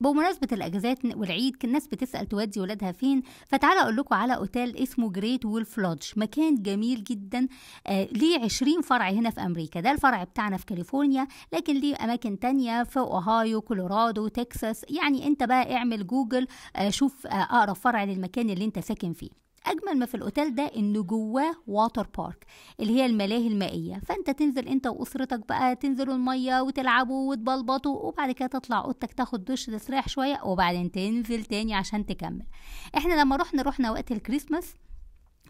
بمناسبة الأجازات والعيد الناس بتسأل تودي ولادها فين فتعالى أقول لكم على أوتيل اسمه جريت وولف لودج مكان جميل جدا آه ليه 20 فرع هنا في أمريكا ده الفرع بتاعنا في كاليفورنيا لكن ليه أماكن تانية في أوهايو كولورادو تكساس يعني أنت بقى اعمل جوجل آه شوف آه أقرب فرع للمكان اللي أنت ساكن فيه اجمل ما في الاوتيل ده ان جواه واتر بارك اللي هي الملاهي المائيه فانت تنزل انت واسرتك بقى تنزلوا الميه وتلعبوا وتبلبطوا وبعد كده تطلع اوضتك تاخد دش تستريح شويه وبعدين تنزل تاني عشان تكمل احنا لما رحنا رحنا وقت الكريسماس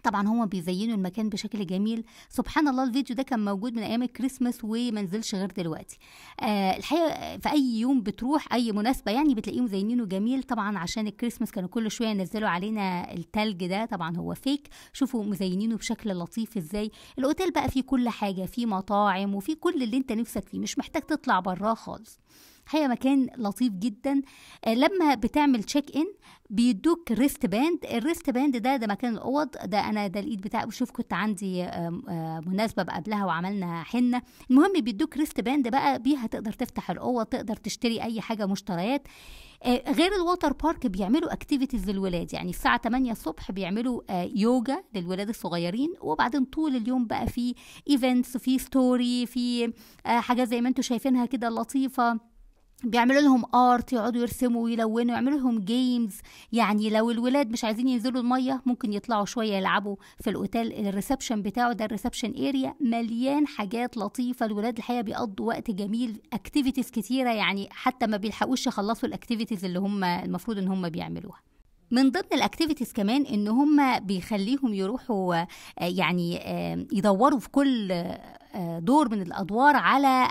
طبعا هما بيزينوا المكان بشكل جميل سبحان الله الفيديو ده كان موجود من ايام الكريسماس ومنزلش غير دلوقتي آه الحقيقه في اي يوم بتروح اي مناسبه يعني بتلاقيهم مزينينه جميل طبعا عشان الكريسماس كانوا كل شويه ينزلوا علينا التلج ده طبعا هو فيك شوفوا مزينينه بشكل لطيف ازاي الاوتيل بقى فيه كل حاجه فيه مطاعم وفيه كل اللي انت نفسك فيه مش محتاج تطلع براه خالص هي مكان لطيف جدا آه، لما بتعمل تشيك ان بيدوك ريست باند الريست باند ده ده مكان الاوض ده انا ده الايد بتاعي وشوف كنت عندي مناسبه قبلها وعملنا حنه المهم بيدوك ريست باند بقى بيها تقدر تفتح الاوض تقدر تشتري اي حاجه مشتريات آه، غير الووتر بارك بيعملوا اكتيفيتيز للولاد يعني الساعه 8 الصبح بيعملوا يوجا آه، للولاد الصغيرين وبعدين طول اليوم بقى في ايفنتس في ستوري في حاجات زي ما انتم شايفينها كده لطيفه بيعملوا لهم ارت يقعدوا يرسموا ويلونوا يعملوا لهم جيمز يعني لو الولاد مش عايزين ينزلوا الميه ممكن يطلعوا شويه يلعبوا في الاوتيل الريسبشن بتاعه ده الريسبشن اريا مليان حاجات لطيفه الولاد الحقيقه بيقضوا وقت جميل اكتيفيتيز كتيره يعني حتى ما بيلحقوش يخلصوا الاكتيفيتيز اللي هم المفروض ان هم بيعملوها من ضمن الاكتيفيتيز كمان ان هم بيخليهم يروحوا آه، يعني آه، يدوروا في كل آه، دور من الادوار على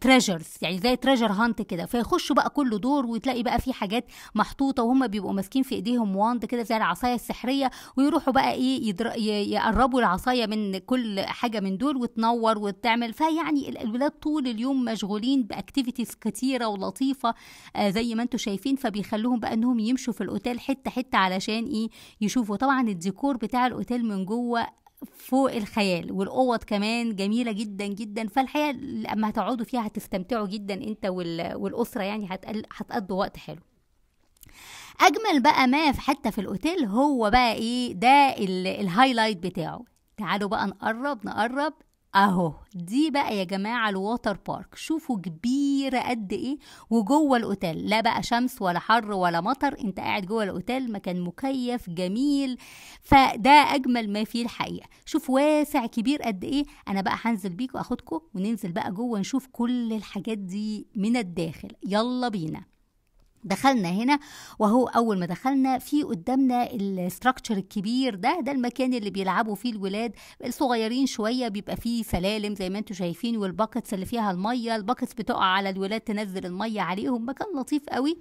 تريجرز آه، يعني زي تريجر هانت كده فيخشوا بقى كل دور وتلاقي بقى في حاجات محطوطه وهم بيبقوا ماسكين في ايديهم واند كده زي العصايه السحريه ويروحوا بقى ايه يدر... يقربوا العصايه من كل حاجه من دول وتنور وتعمل فيعني الولاد طول اليوم مشغولين باكتيفيتيز كتيره ولطيفه آه، زي ما انتم شايفين فبيخلوهم بقى انهم يمشوا في الاوتيل حته حته علشان ايه يشوفوا طبعا الديكور بتاع الاوتيل من جوه فوق الخيال والاوض كمان جميله جدا جدا فالحقيقه لما هتقعدوا فيها هتستمتعوا جدا انت والاسره يعني هتقضوا وقت حلو اجمل بقى ما في حتى في الاوتيل هو بقى ايه ده الهايلايت بتاعه تعالوا بقى نقرب نقرب اهو دي بقى يا جماعه الووتر بارك شوفوا كبيره قد ايه وجوه الاوتيل لا بقى شمس ولا حر ولا مطر انت قاعد جوه الاوتيل مكان مكيف جميل فده اجمل ما فيه الحقيقه شوف واسع كبير قد ايه انا بقى هنزل بيكم اخدكم وننزل بقى جوه نشوف كل الحاجات دي من الداخل يلا بينا دخلنا هنا وهو اول ما دخلنا في قدامنا الاستراكشر الكبير ده ده المكان اللي بيلعبوا فيه الولاد الصغيرين شويه بيبقى فيه سلالم زي ما انتم شايفين والباكتس اللي فيها الميه الباكتس بتقع على الولاد تنزل الميه عليهم مكان لطيف قوي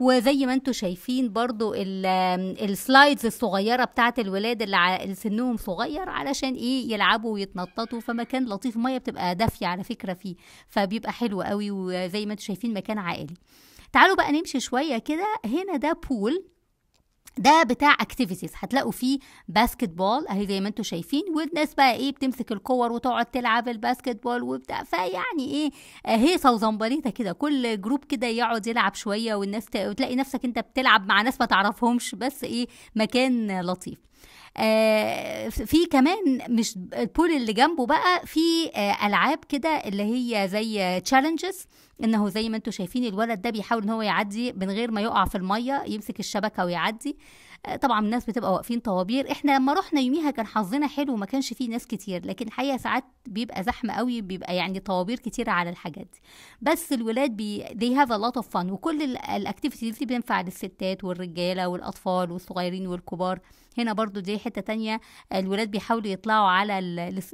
وزي ما انتم شايفين برضو السلايدز الصغيره بتاعه الولاد اللي سنهم صغير علشان ايه يلعبوا ويتنططوا فمكان لطيف ميه بتبقى دافيه على فكره فيه فبيبقى حلو قوي وزي ما انتم شايفين مكان عائلي تعالوا بقى نمشي شويه كده هنا ده بول ده بتاع اكتيفيتيز هتلاقوا فيه باسكت بول اهي زي ما انتم شايفين والناس بقى ايه بتمسك الكور وتقعد تلعب الباسكت بول وبتاع فيعني ايه هيصه وزمبريطه كده كل جروب كده يقعد يلعب شويه والناس ت... وتلاقي نفسك انت بتلعب مع ناس ما تعرفهمش بس ايه مكان لطيف آه، في كمان مش البول اللي جنبه بقى في آه، العاب كده اللي هي زي تشالنجز انه زي ما انتم شايفين الولد ده بيحاول ان هو يعدي من غير ما يقع في الميه يمسك الشبكه ويعدي آه، طبعا الناس بتبقى واقفين طوابير احنا لما رحنا يوميها كان حظنا حلو وما كانش فيه ناس كتير لكن الحقيقه ساعات بيبقى زحمه قوي بيبقى يعني طوابير كتيره على الحاجات دي بس الولاد بي they have a lot of fun وكل الاكتيفيتيز دي بتنفع للستات والرجاله والاطفال والصغيرين والكبار هنا برضو دي حتة تانية الولاد بيحاولوا يطلعوا على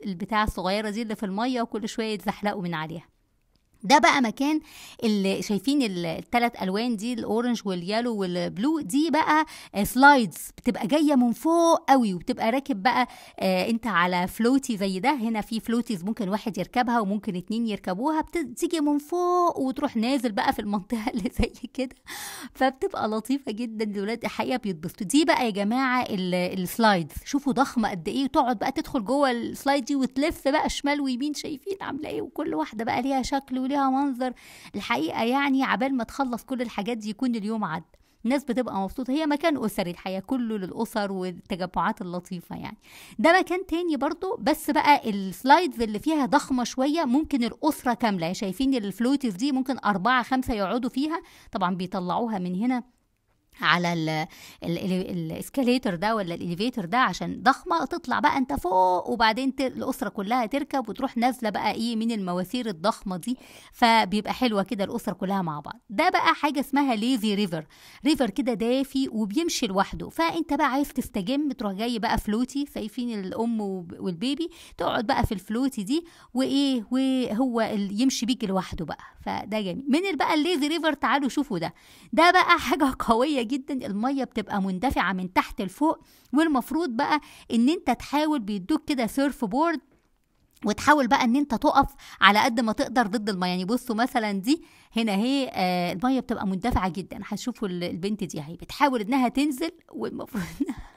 البتاعة الصغيرة دي اللي في المية وكل شوية يتزحلقوا من عليها ده بقى مكان اللي شايفين الثلاث الوان دي الاورنج واليالو والبلو دي بقى سلايدز بتبقى جايه من فوق قوي وبتبقى راكب بقى آه انت على فلوتي زي ده هنا في فلوتيز ممكن واحد يركبها وممكن اتنين يركبوها بتيجي من فوق وتروح نازل بقى في المنطقه اللي زي كده فبتبقى لطيفه جدا الولاد الحقيقه بيتبسطوا دي بقى يا جماعه السلايدز شوفوا ضخمه قد ايه وتقعد بقى تدخل جوه السلايد دي وتلف بقى شمال ويمين شايفين عامله ايه وكل واحده بقى ليها شكل ليها منظر الحقيقه يعني عبال ما تخلص كل الحاجات دي يكون اليوم عدى الناس بتبقى مبسوطه هي مكان اسري الحياه كله للاسر والتجمعات اللطيفه يعني ده مكان تاني برضو بس بقى السلايدز اللي فيها ضخمه شويه ممكن الاسره كامله شايفين الفلويتس دي ممكن اربعه خمسه يقعدوا فيها طبعا بيطلعوها من هنا على الاسكاليتر ده ولا الاليفيتر ده عشان ضخمه تطلع بقى انت فوق وبعدين الاسره كلها تركب وتروح نازله بقى ايه من المواسير الضخمه دي فبيبقى حلوه كده الاسره كلها مع بعض ده بقى حاجه اسمها ليزي ريفر ريفر كده دافي وبيمشي لوحده فانت بقى عايز تستجم تروح جاي بقى فلوتي فايفين الام والبيبي تقعد بقى في الفلوتي دي وايه وهو يمشي بيك لوحده بقى فده جميل من بقى الليزي ريفر تعالوا شوفوا ده ده بقى حاجه قويه جدا الميه بتبقى مندفعه من تحت لفوق والمفروض بقى ان انت تحاول بيدوك كده سيرف بورد وتحاول بقى ان انت تقف على قد ما تقدر ضد الميه يعني بصوا مثلا دي هنا هي آه، الميه بتبقى مندفعه جدا هتشوفوا البنت دي اهي بتحاول انها تنزل والمفروض انها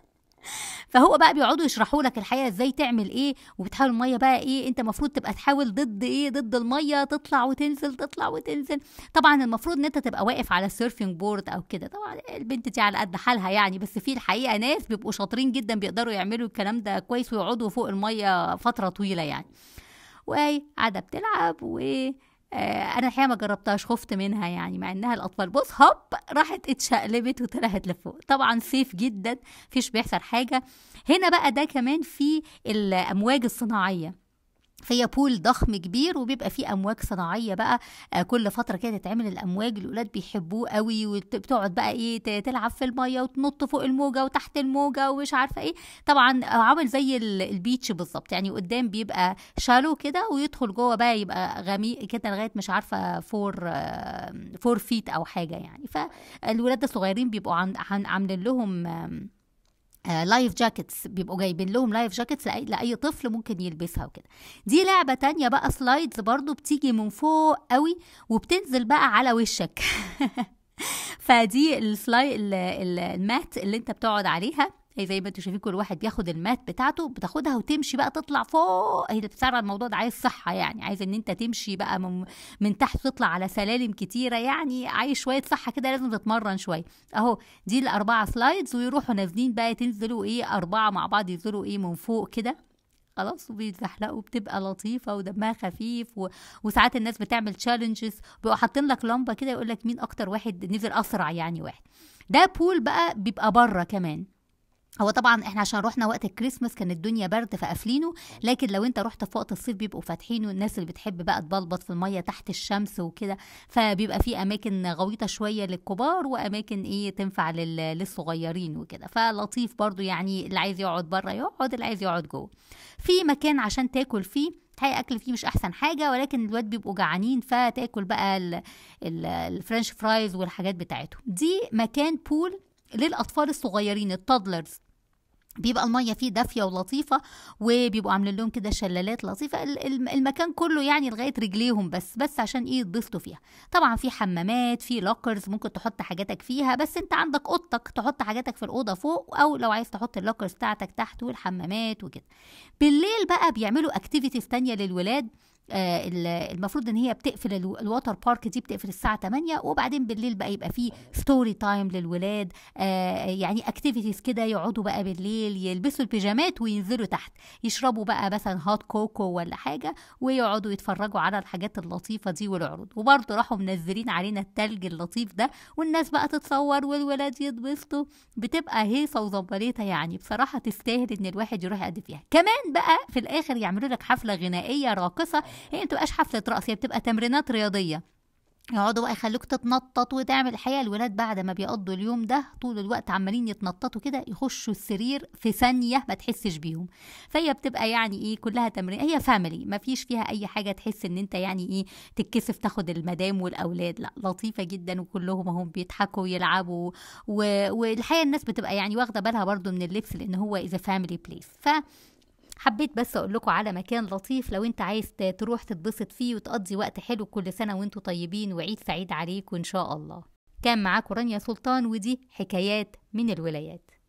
فهو بقى بيقعدوا يشرحوا لك الحقيقه ازاي تعمل ايه وبتحاول الميه بقى ايه انت المفروض تبقى تحاول ضد ايه ضد الميه تطلع وتنزل تطلع وتنزل طبعا المفروض ان انت تبقى واقف على السيرفنج بورد او كده طبعا البنت دي على قد حالها يعني بس في الحقيقه ناس بيبقوا شاطرين جدا بيقدروا يعملوا الكلام ده كويس ويقعدوا فوق الميه فتره طويله يعني وهي قاعده بتلعب وايه آه، انا الحقيقه ما جربتهاش خفت منها يعني مع انها الاطفال بص هوب راحت اتشقلبت وطلعت لفوق طبعا سيف جدا مفيش بيحصل حاجه هنا بقى ده كمان في الامواج الصناعيه فهي بول ضخم كبير وبيبقى فيه امواج صناعيه بقى آه، كل فتره كده تتعمل الامواج الاولاد بيحبوه قوي وبتقعد بقى ايه تلعب في الميه وتنط فوق الموجه وتحت الموجه ومش عارفه ايه طبعا آه، عامل زي البيتش بالظبط يعني قدام بيبقى شالو كده ويدخل جوه بقى يبقى غميق كده لغايه مش عارفه فور فور فيت او حاجه يعني فالولاد الصغيرين بيبقوا عاملين لهم لايف آه، جاكيتس بيبقوا جايبين لهم لايف جاكيتس لأي, لأي طفل ممكن يلبسها وكده دي لعبة تانية بقى سلايدز برضو بتيجي من فوق قوي وبتنزل بقى على وشك فدي السلاي المات اللي انت بتقعد عليها هي زي ما انتوا شايفين كل واحد بياخد المات بتاعته بتاخدها وتمشي بقى تطلع فوق هي بتسرع الموضوع ده عايز صحه يعني عايز ان انت تمشي بقى من, من تحت تطلع على سلالم كتيره يعني عايز شويه صحه كده لازم تتمرن شويه اهو دي الاربعه سلايدز ويروحوا نازلين بقى تنزلوا ايه اربعه مع بعض ينزلوا ايه من فوق كده خلاص وبيتزحلقوا بتبقى لطيفه ودمها خفيف و... وساعات الناس بتعمل تشالنجز بيبقوا حاطين لك لمبه كده يقول لك مين اكتر واحد نزل اسرع يعني واحد ده بول بقى بيبقى بره كمان هو طبعا احنا عشان رحنا وقت الكريسماس كانت الدنيا برد فقافلينه لكن لو انت رحت في وقت الصيف بيبقوا فاتحينه الناس اللي بتحب بقى تبلبط في الميه تحت الشمس وكده فبيبقى في اماكن غويطه شويه للكبار واماكن ايه تنفع للصغيرين وكده فلطيف برضو يعني اللي عايز يقعد بره يقعد اللي عايز يقعد جوه في مكان عشان تاكل فيه هي اكل فيه مش احسن حاجه ولكن الواد بيبقوا جعانين فتاكل بقى الفرنش فرايز والحاجات بتاعتهم دي مكان بول للاطفال الصغيرين التادلرز بيبقى المية فيه دافية ولطيفة وبيبقوا عاملين لهم كده شلالات لطيفة المكان كله يعني لغاية رجليهم بس بس عشان ايه يتبسطوا فيها طبعا في حمامات في لوكرز ممكن تحط حاجاتك فيها بس انت عندك اوضتك تحط حاجاتك في الأوضة فوق أو لو عايز تحط اللوكرز بتاعتك تحت والحمامات وكده بالليل بقى بيعملوا اكتيفيتيز تانية للولاد آه، المفروض ان هي بتقفل الواتر بارك دي بتقفل الساعه 8 وبعدين بالليل بقى يبقى في ستوري تايم للولاد آه، يعني اكتيفيتيز كده يقعدوا بقى بالليل يلبسوا البيجامات وينزلوا تحت يشربوا بقى مثلا هات كوكو ولا حاجه ويقعدوا يتفرجوا على الحاجات اللطيفه دي والعروض وبرضه راحوا منزلين علينا التلج اللطيف ده والناس بقى تتصور والولاد يتبسطوا بتبقى هيصه وظبليطه يعني بصراحه تستاهل ان الواحد يروح يقضي فيها كمان بقى في الاخر يعملوا لك حفله غنائيه راقصه هي ما بتبقاش حفله رقص هي بتبقى تمرينات رياضيه يقعدوا بقى يخلوك تتنطط وتعمل الحقيقه الولاد بعد ما بيقضوا اليوم ده طول الوقت عمالين يتنططوا كده يخشوا السرير في ثانيه ما تحسش بيهم فهي بتبقى يعني ايه كلها تمرين هي فاميلي ما فيش فيها اي حاجه تحس ان انت يعني ايه تتكسف تاخد المدام والاولاد لا لطيفه جدا وكلهم هم بيضحكوا ويلعبوا و... والحقيقه الناس بتبقى يعني واخده بالها برضو من اللبس لان هو اذا فاميلي بليس ف حبيت بس اقول لكم على مكان لطيف لو انت عايز تروح تتبسط فيه وتقضي وقت حلو كل سنه وانتوا طيبين وعيد سعيد عليكم ان شاء الله كان معاكم رانيا سلطان ودي حكايات من الولايات